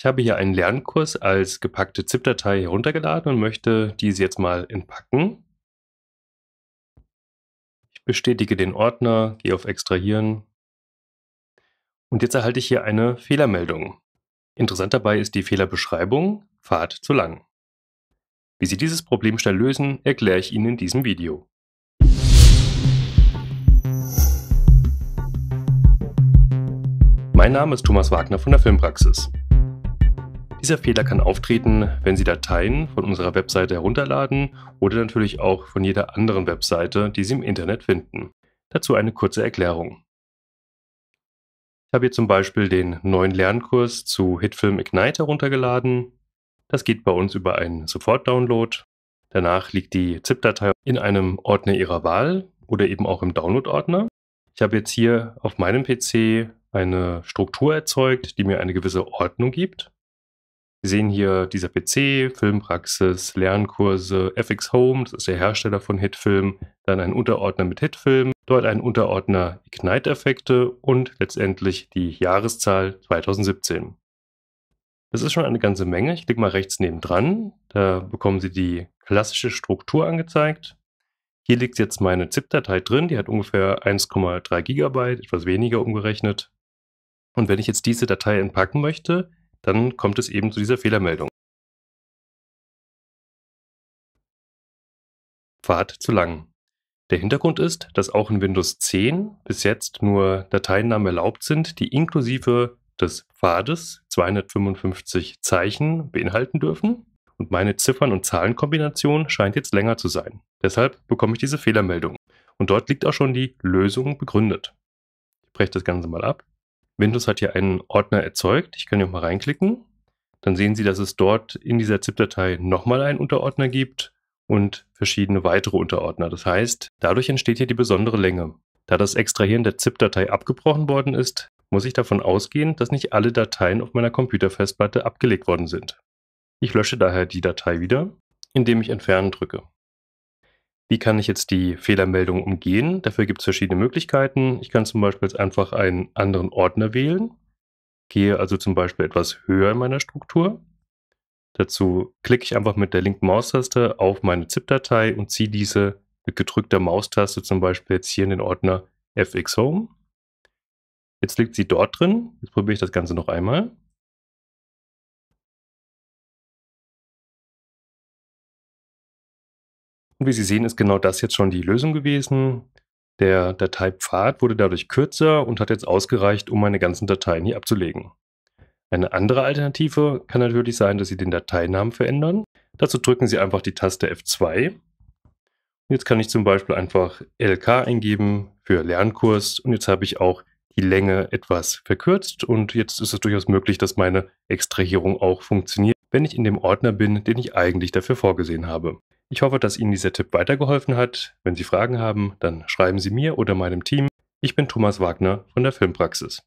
Ich habe hier einen Lernkurs als gepackte ZIP-Datei heruntergeladen und möchte diese jetzt mal entpacken. Ich bestätige den Ordner, gehe auf Extrahieren und jetzt erhalte ich hier eine Fehlermeldung. Interessant dabei ist die Fehlerbeschreibung Fahrt zu lang. Wie Sie dieses Problem schnell lösen, erkläre ich Ihnen in diesem Video. Mein Name ist Thomas Wagner von der Filmpraxis. Dieser Fehler kann auftreten, wenn Sie Dateien von unserer Webseite herunterladen oder natürlich auch von jeder anderen Webseite, die Sie im Internet finden. Dazu eine kurze Erklärung. Ich habe hier zum Beispiel den neuen Lernkurs zu Hitfilm Ignite heruntergeladen. Das geht bei uns über einen Sofort-Download. Danach liegt die ZIP-Datei in einem Ordner Ihrer Wahl oder eben auch im Download-Ordner. Ich habe jetzt hier auf meinem PC eine Struktur erzeugt, die mir eine gewisse Ordnung gibt. Wir sehen hier dieser PC, Filmpraxis, Lernkurse, FX Home, das ist der Hersteller von Hitfilm, dann ein Unterordner mit Hitfilm, dort ein Unterordner Ignite-Effekte und letztendlich die Jahreszahl 2017. Das ist schon eine ganze Menge. Ich klicke mal rechts neben dran. Da bekommen Sie die klassische Struktur angezeigt. Hier liegt jetzt meine ZIP-Datei drin. Die hat ungefähr 1,3 GB, etwas weniger umgerechnet. Und wenn ich jetzt diese Datei entpacken möchte, dann kommt es eben zu dieser Fehlermeldung. Fahrt zu lang. Der Hintergrund ist, dass auch in Windows 10 bis jetzt nur Dateinamen erlaubt sind, die inklusive des Pfades 255 Zeichen beinhalten dürfen. Und meine Ziffern- und Zahlenkombination scheint jetzt länger zu sein. Deshalb bekomme ich diese Fehlermeldung. Und dort liegt auch schon die Lösung begründet. Ich breche das Ganze mal ab. Windows hat hier einen Ordner erzeugt. Ich kann hier mal reinklicken. Dann sehen Sie, dass es dort in dieser ZIP-Datei nochmal einen Unterordner gibt und verschiedene weitere Unterordner. Das heißt, dadurch entsteht hier die besondere Länge. Da das Extrahieren der ZIP-Datei abgebrochen worden ist, muss ich davon ausgehen, dass nicht alle Dateien auf meiner Computerfestplatte abgelegt worden sind. Ich lösche daher die Datei wieder, indem ich Entfernen drücke. Wie kann ich jetzt die Fehlermeldung umgehen? Dafür gibt es verschiedene Möglichkeiten. Ich kann zum Beispiel jetzt einfach einen anderen Ordner wählen, gehe also zum Beispiel etwas höher in meiner Struktur. Dazu klicke ich einfach mit der linken Maustaste auf meine ZIP-Datei und ziehe diese mit gedrückter Maustaste zum Beispiel jetzt hier in den Ordner FX Home. Jetzt liegt sie dort drin. Jetzt probiere ich das Ganze noch einmal. Und wie Sie sehen, ist genau das jetzt schon die Lösung gewesen. Der Dateipfad wurde dadurch kürzer und hat jetzt ausgereicht, um meine ganzen Dateien hier abzulegen. Eine andere Alternative kann natürlich sein, dass Sie den Dateinamen verändern. Dazu drücken Sie einfach die Taste F2. Jetzt kann ich zum Beispiel einfach LK eingeben für Lernkurs und jetzt habe ich auch die Länge etwas verkürzt und jetzt ist es durchaus möglich, dass meine Extrahierung auch funktioniert, wenn ich in dem Ordner bin, den ich eigentlich dafür vorgesehen habe. Ich hoffe, dass Ihnen dieser Tipp weitergeholfen hat. Wenn Sie Fragen haben, dann schreiben Sie mir oder meinem Team. Ich bin Thomas Wagner von der Filmpraxis.